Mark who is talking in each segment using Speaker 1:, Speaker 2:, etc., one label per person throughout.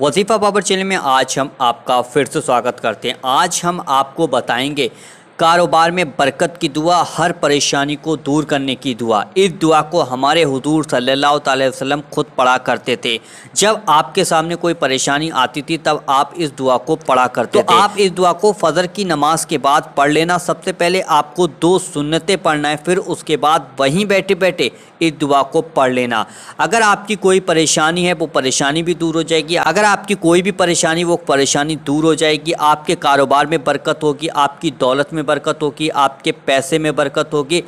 Speaker 1: वजीफ़ा बाबर चैनल में आज हम आपका फिर से स्वागत करते हैं आज हम आपको बताएंगे कारोबार में बरकत की दुआ हर परेशानी को दूर करने की दुआ इस दुआ को हमारे हुजूर सल्लल्लाहु अलैहि वसल्लम खुद पढ़ा करते थे जब आपके सामने कोई परेशानी आती थी तब आप इस दुआ को पढ़ा करते तो थे आप इस दुआ को फजर की नमाज के बाद पढ़ लेना सबसे पहले आपको दो सुन्नतें पढ़ना है फिर उसके बाद वहीं बैठे बैठे इस दुआ को पढ़ लेना अगर आपकी कोई परेशानी है वो परेशानी भी दूर हो जाएगी अगर आपकी कोई भी परेशानी वो परेशानी दूर हो जाएगी आपके कारोबार में बरकत होगी आपकी दौलत में बरकत होगी आपके पैसे में बरकत होगी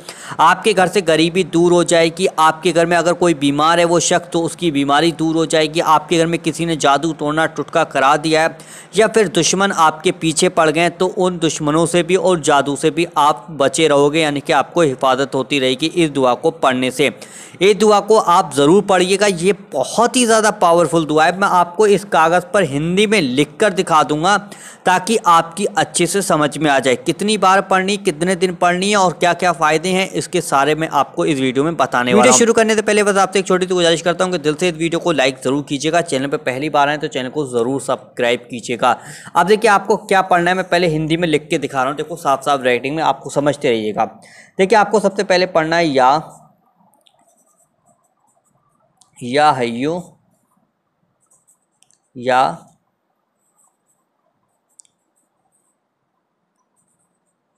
Speaker 1: आपके घर से गरीबी दूर हो जाएगी आपके घर में अगर कोई बीमार है वो शख्स तो उसकी बीमारी दूर हो जाएगी आपके घर में किसी ने जादू तोड़ना टुटका करा दिया है या फिर दुश्मन आपके पीछे पड़ गए तो उन दुश्मनों से भी और जादू से भी आप बचे रहोगे यानी कि आपको हिफाजत होती रहेगी इस दुआ को पढ़ने से ये दुआ को आप ज़रूर पढ़िएगा ये बहुत ही ज़्यादा पावरफुल दुआ है मैं आपको इस कागज़ पर हिंदी में लिख कर दिखा दूंगा ताकि आपकी अच्छे से समझ में आ जाए कितनी बार बार पढ़नी कितने दिन पढ़नी है और क्या क्या फ़ायदे हैं इसके सारे में आपको इस वीडियो में बताने वाला वीडियो शुरू करने से पहले बस आपसे एक छोटी सी गुजारिश करता हूँ कि दिल से इस वीडियो को लाइक ज़रूर कीजिएगा चैनल पर पहली बार आए तो चैनल को ज़रूर सब्सक्राइब कीजिएगा अब देखिए आपको क्या पढ़ना है मैं पहले हिंदी में लिख के दिखा रहा हूँ देखो साफ साफ राइटिंग में आपको समझते रहिएगा देखिए आपको सबसे पहले पढ़ना है या या हयो या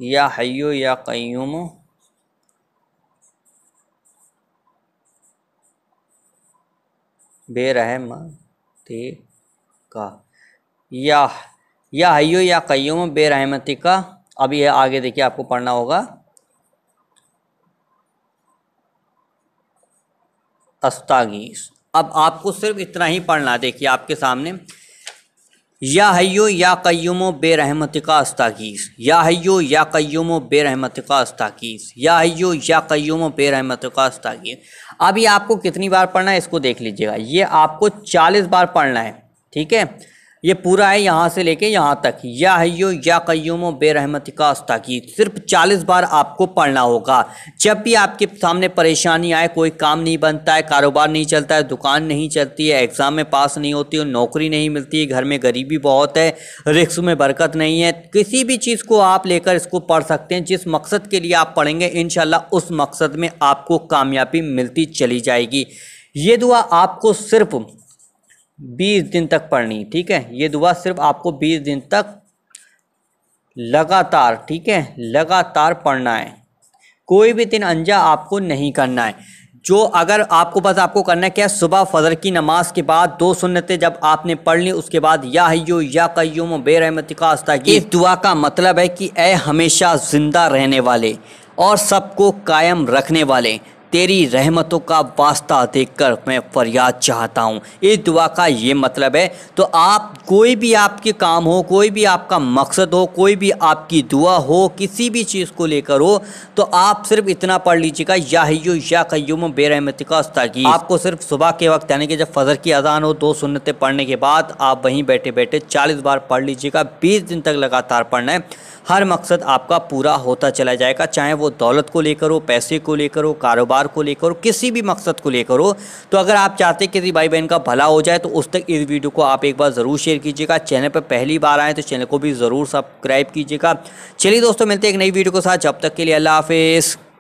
Speaker 1: या हयो या क़यूम बेरहम थे का या या हयो या क़यूम बेरहमती का अब यह आगे देखिए आपको पढ़ना होगा अस्तागीस अब आपको सिर्फ इतना ही पढ़ना देखिए आपके सामने या हयो या बेरहमत का अस्ताकीस या हयो या बेरहमत का अस्ताकीस या हयो या बेरहमत का अस्ताकीस अभी आपको कितनी बार पढ़ना है इसको देख लीजिएगा ये आपको चालीस बार पढ़ना है ठीक है ये पूरा है यहाँ से लेके यहाँ तक या हयो या कयूमो बेरहमत का अस्ताकी सिर्फ चालीस बार आपको पढ़ना होगा जब भी आपके सामने परेशानी आए कोई काम नहीं बनता है कारोबार नहीं चलता है दुकान नहीं चलती है एग्ज़ाम में पास नहीं होती है नौकरी नहीं मिलती है घर में गरीबी बहुत है रिक्स में बरकत नहीं है किसी भी चीज़ को आप लेकर इसको पढ़ सकते हैं जिस मकसद के लिए आप पढ़ेंगे इन उस मकसद में आपको कामयाबी मिलती चली जाएगी ये दुआ आपको सिर्फ बीस दिन तक पढ़नी ठीक है ये दुआ सिर्फ आपको बीस दिन तक लगातार ठीक है लगातार पढ़ना है कोई भी दिन अंजा आपको नहीं करना है जो अगर आपको बस आपको करना है क्या सुबह फजर की नमाज के बाद दो सुन्नतें जब आपने पढ़ ली उसके बाद या हयो या कयूम बेरहमत का आस्था इस दुआ का मतलब है कि ए हमेशा ज़िंदा रहने वाले और सबको कायम रखने वाले तेरी रहमतों का वास्ता देखकर मैं फरियाद चाहता हूँ इस दुआ का ये मतलब है तो आप कोई भी आपके काम हो कोई भी आपका मकसद हो कोई भी आपकी दुआ हो किसी भी चीज़ को लेकर हो तो आप सिर्फ इतना पढ़ लीजिएगा या हयो या कयुम बेरहमती का तकी आपको सिर्फ सुबह के वक्त यानी कि जब फजर की अजान हो दो सुन्नतें पढ़ने के बाद आप वहीं बैठे बैठे चालीस बार पढ़ लीजिएगा बीस दिन तक लगातार पढ़ना है हर मकसद आपका पूरा होता चला जाएगा चाहे वो दौलत को लेकर हो पैसे को लेकर हो कारोबार परिवार को लेकर हो किसी भी मकसद को लेकर हो तो अगर आप चाहते किसी भाई बहन का भला हो जाए तो उस तक इस वीडियो को आप एक बार ज़रूर शेयर कीजिएगा चैनल पर पहली बार आएँ तो चैनल को भी ज़रूर सब्सक्राइब कीजिएगा चलिए दोस्तों मिलते हैं एक नई वीडियो के साथ जब तक के लिए अल्लाह हाफिज़